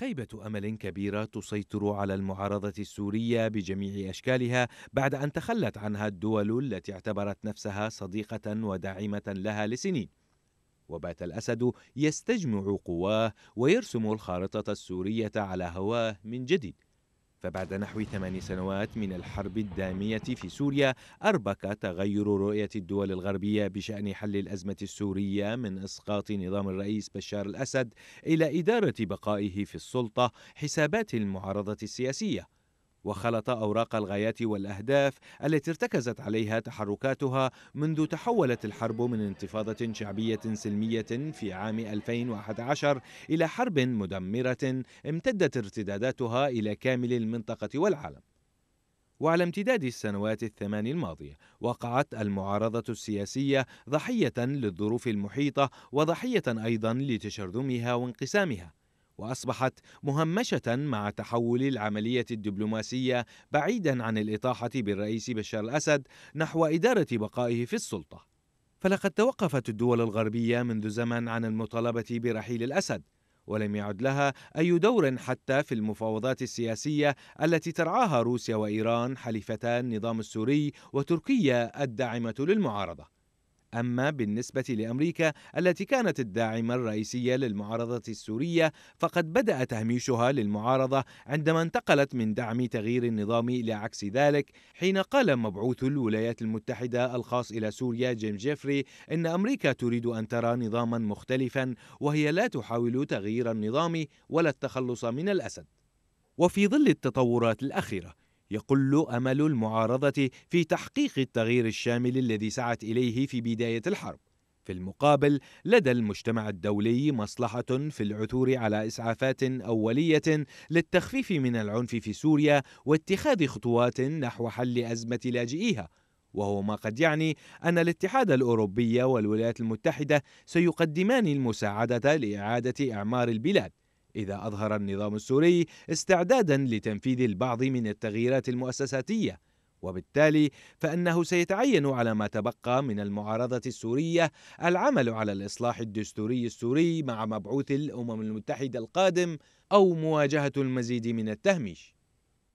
خيبة أمل كبيرة تسيطر على المعارضة السورية بجميع أشكالها بعد أن تخلت عنها الدول التي اعتبرت نفسها صديقة وداعمة لها لسنين. وبات الأسد يستجمع قواه ويرسم الخارطة السورية على هواه من جديد. فبعد نحو ثمان سنوات من الحرب الدامية في سوريا أربك تغير رؤية الدول الغربية بشأن حل الأزمة السورية من إسقاط نظام الرئيس بشار الأسد إلى إدارة بقائه في السلطة حسابات المعارضة السياسية وخلط أوراق الغايات والأهداف التي ارتكزت عليها تحركاتها منذ تحولت الحرب من انتفاضة شعبية سلمية في عام 2011 إلى حرب مدمرة امتدت ارتداداتها إلى كامل المنطقة والعالم وعلى امتداد السنوات الثمان الماضية وقعت المعارضة السياسية ضحية للظروف المحيطة وضحية أيضا لتشرذمها وانقسامها وأصبحت مهمشة مع تحول العملية الدبلوماسية بعيدا عن الإطاحة بالرئيس بشار الأسد نحو إدارة بقائه في السلطة فلقد توقفت الدول الغربية منذ زمن عن المطالبة برحيل الأسد ولم يعد لها أي دور حتى في المفاوضات السياسية التي ترعاها روسيا وإيران حليفتان النظام السوري وتركيا الداعمة للمعارضة أما بالنسبة لأمريكا التي كانت الداعمة الرئيسية للمعارضة السورية فقد بدأ تهميشها للمعارضة عندما انتقلت من دعم تغيير النظام إلى عكس ذلك حين قال مبعوث الولايات المتحدة الخاص إلى سوريا جيم جيفري إن أمريكا تريد أن ترى نظاما مختلفا وهي لا تحاول تغيير النظام ولا التخلص من الأسد وفي ظل التطورات الأخيرة يقل أمل المعارضة في تحقيق التغيير الشامل الذي سعت إليه في بداية الحرب في المقابل لدى المجتمع الدولي مصلحة في العثور على إسعافات أولية للتخفيف من العنف في سوريا واتخاذ خطوات نحو حل أزمة لاجئيها وهو ما قد يعني أن الاتحاد الأوروبي والولايات المتحدة سيقدمان المساعدة لإعادة إعمار البلاد إذا أظهر النظام السوري استعدادا لتنفيذ البعض من التغييرات المؤسساتية وبالتالي فانه سيتعين على ما تبقى من المعارضه السوريه العمل على الاصلاح الدستوري السوري مع مبعوث الامم المتحده القادم او مواجهه المزيد من التهميش